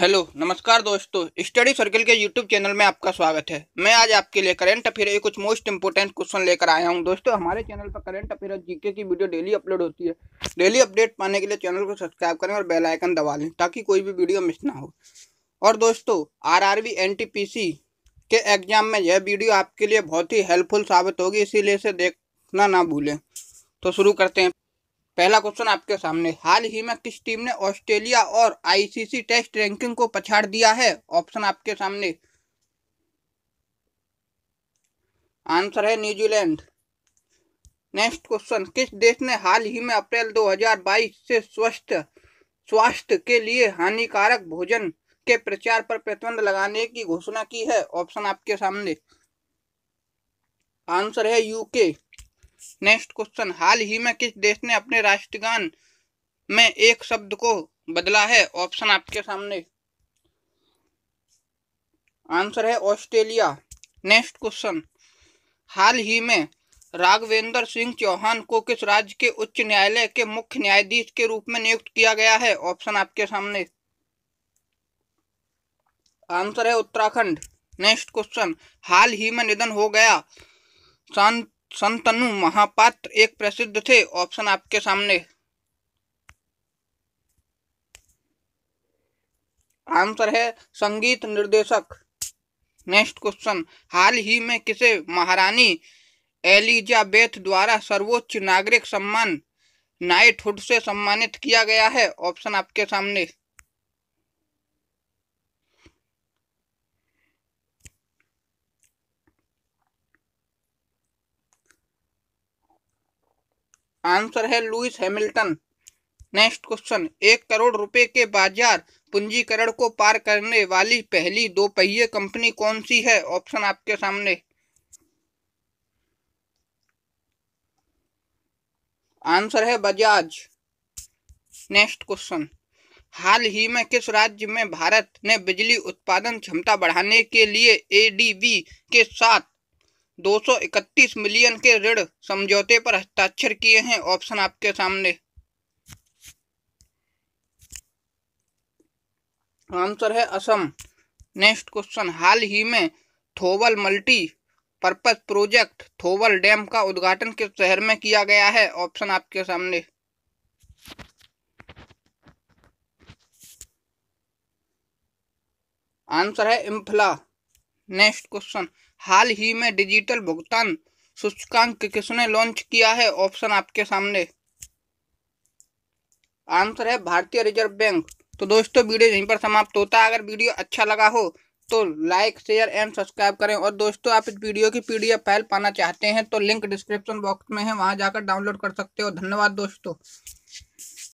hello नमस्कार दोस्तों study circle के यूट्यूब चैनल में आपका स्वागत है मैं आज आपके लिए करंट अफेयर के कुछ मोस्ट इंपोर्टेंट क्वेश्चन लेकर आया हूं दोस्तों हमारे चैनल पर करंट अफेयर जीके की वीडियो डेली अपलोड होती है डेली अपडेट पाने के लिए चैनल को सब्सक्राइब करें और बेल आइकन दबा लें ताकि कोई भी वीडियो मिस ना हो और दोस्तों आर आर के एग्जाम में यह वीडियो आपके लिए बहुत ही हेल्पफुल साबित होगी इसीलिए इसे देखना ना भूलें तो शुरू करते हैं पहला क्वेश्चन आपके सामने हाल ही में किस टीम ने ऑस्ट्रेलिया और आईसीसी टेस्ट रैंकिंग को पछाड़ दिया है ऑप्शन आपके सामने आंसर है न्यूजीलैंड नेक्स्ट क्वेश्चन किस देश ने हाल ही में अप्रैल 2022 से स्वस्थ स्वास्थ्य के लिए हानिकारक भोजन के प्रचार पर प्रतिबंध लगाने की घोषणा की है ऑप्शन आपके सामने आंसर है यूके नेक्स्ट क्वेश्चन हाल ही में किस देश ने अपने राष्ट्रगान में एक शब्द को बदला है ऑप्शन आपके सामने आंसर है ऑस्ट्रेलिया नेक्स्ट क्वेश्चन हाल ही में राघवेंद्र सिंह चौहान को किस राज्य के उच्च न्यायालय के मुख्य न्यायाधीश के रूप में नियुक्त किया गया है ऑप्शन आपके सामने आंसर है उत्तराखंड नेक्स्ट क्वेश्चन हाल ही में निधन हो गया शांत संतनु महापात्र एक प्रसिद्ध थे ऑप्शन आपके सामने आंसर है संगीत निर्देशक नेक्स्ट क्वेश्चन हाल ही में किसे महारानी एलिजाबेथ द्वारा सर्वोच्च नागरिक सम्मान नाइटहुड से सम्मानित किया गया है ऑप्शन आपके सामने आंसर है लुइस हैमिल्टन नेक्स्ट क्वेश्चन एक करोड़ रुपए के बाजार पूंजीकरण को पार करने वाली पहली दो पहिए कंपनी कौन सी है ऑप्शन आपके सामने आंसर है बजाज नेक्स्ट क्वेश्चन हाल ही में किस राज्य में भारत ने बिजली उत्पादन क्षमता बढ़ाने के लिए एडीबी के साथ 231 मिलियन के ऋण समझौते पर हस्ताक्षर किए हैं ऑप्शन आपके सामने आंसर है असम नेक्स्ट क्वेश्चन हाल ही में Thoval multi purpose project Thoval dam का उद्घाटन किस शहर में किया गया है ऑप्शन आपके सामने आंसर है इम्फला नेक्स्ट क्वेश्चन हाल ही में डिजिटल भुगतान सूचकांक किसने लॉन्च किया है ऑप्शन आपके सामने आंसर है भारतीय रिजर्व बैंक तो दोस्तों वीडियो यहीं पर समाप्त होता है अगर वीडियो अच्छा लगा हो तो लाइक शेयर एंड सब्सक्राइब करें और दोस्तों आप इस वीडियो की पी फाइल पाना चाहते हैं तो लिंक डिस्क्रिप्शन बॉक्स में है वहां जाकर डाउनलोड कर सकते हो धन्यवाद दोस्तों